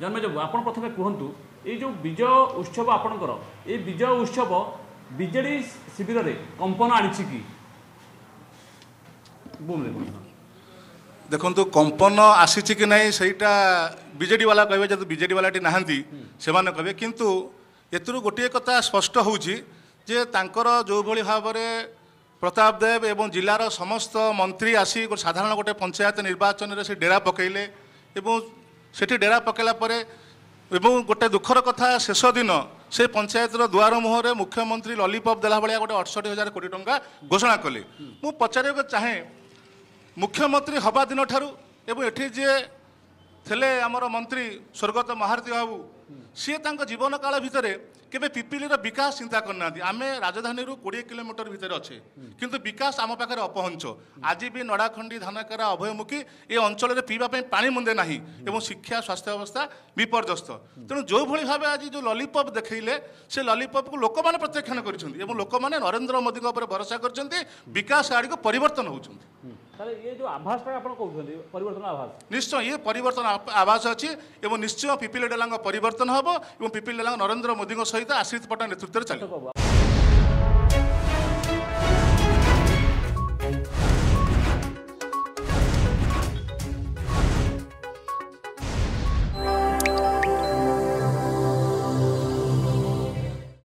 ଜନ୍ମେଜବାବୁ ଆପଣ ପ୍ରଥମେ କୁହନ୍ତୁ ଏଇ ଯେଉଁ ବିଜୟ ଉତ୍ସବ ଆପଣଙ୍କର ଏଇ ବିଜୟ ଉତ୍ସବ ବିଜେଡ଼ି ଶିବିରରେ କମ୍ପନ ଆଣିଛି କି ଦେଖନ୍ତୁ କମ୍ପନ ଆସିଛି କି ନାହିଁ ସେଇଟା ବିଜେଡ଼ି ବାଲା କହିବେ ଯେହେତୁ ବାଲାଟି ନାହାନ୍ତି ସେମାନେ କହିବେ କିନ୍ତୁ ଏଥିରୁ ଗୋଟିଏ କଥା ସ୍ପଷ୍ଟ ହେଉଛି ଯେ ତାଙ୍କର ଯେଉଁଭଳି ଭାବରେ ପ୍ରତାପ ଦେବ ଏବଂ ଜିଲ୍ଲାର ସମସ୍ତ ମନ୍ତ୍ରୀ ଆସି ସାଧାରଣ ଗୋଟେ ପଞ୍ଚାୟତ ନିର୍ବାଚନରେ ସେ ଡେରା ପକାଇଲେ ଏବଂ ସେଠି ଡେରା ପକାଇଲା ପରେ ଏବଂ ଗୋଟେ ଦୁଃଖର କଥା ଶେଷ ଦିନ ସେ ପଞ୍ଚାୟତର ଦୁଆର ମୁହଁରେ ମୁଖ୍ୟମନ୍ତ୍ରୀ ଲଲିପପ୍ ଦେଲା ଭଳିଆ ଗୋଟେ ଅଠଷଠି ହଜାର କୋଟି ଟଙ୍କା ଘୋଷଣା କଲେ ମୁଁ ପଚାରିବାକୁ ଚାହେଁ ମୁଖ୍ୟମନ୍ତ୍ରୀ ହେବା ଦିନଠାରୁ ଏବଂ ଏଠି ଯିଏ ଥିଲେ ଆମର ମନ୍ତ୍ରୀ ସ୍ୱର୍ଗତ ମହାରତୀ ବାବୁ ସିଏ ତାଙ୍କ ଜୀବନ କାଳ ଭିତରେ କେବେ ପିପିଲିର ବିକାଶ ଚିନ୍ତା କରିନାହାନ୍ତି ଆମେ ରାଜଧାନୀରୁ କୋଡ଼ିଏ କିଲୋମିଟର ଭିତରେ ଅଛେ କିନ୍ତୁ ବିକାଶ ଆମ ପାଖରେ ଅପହଞ୍ଚ ଆଜି ବି ନଡ଼ାଖଣ୍ଡି ଧାନକେରା ଅଭୟମୁଖୀ ଏ ଅଞ୍ଚଳରେ ପିଇବା ପାଇଁ ପାଣି ମୁନ୍ଦେ ନାହିଁ ଏବଂ ଶିକ୍ଷା ସ୍ୱାସ୍ଥ୍ୟ ଅବସ୍ଥା ବିପର୍ଯ୍ୟସ୍ତ ତେଣୁ ଯେଉଁଭଳି ଭାବେ ଆଜି ଯେଉଁ ଲଲିପପ୍ ଦେଖେଇଲେ ସେ ଲଲିପପ୍କୁ ଲୋକମାନେ ପ୍ରତ୍ୟାଖ୍ୟାନ କରିଛନ୍ତି ଏବଂ ଲୋକମାନେ ନରେନ୍ଦ୍ର ମୋଦିଙ୍କ ଉପରେ ଭରସା କରିଛନ୍ତି ବିକାଶ ଆଡ଼କୁ ପରିବର୍ତ୍ତନ ହେଉଛନ୍ତି श्चन हव पिपिल ला मोदीको सहित आशीत्त पट्टा नेतृत्व चाहिँ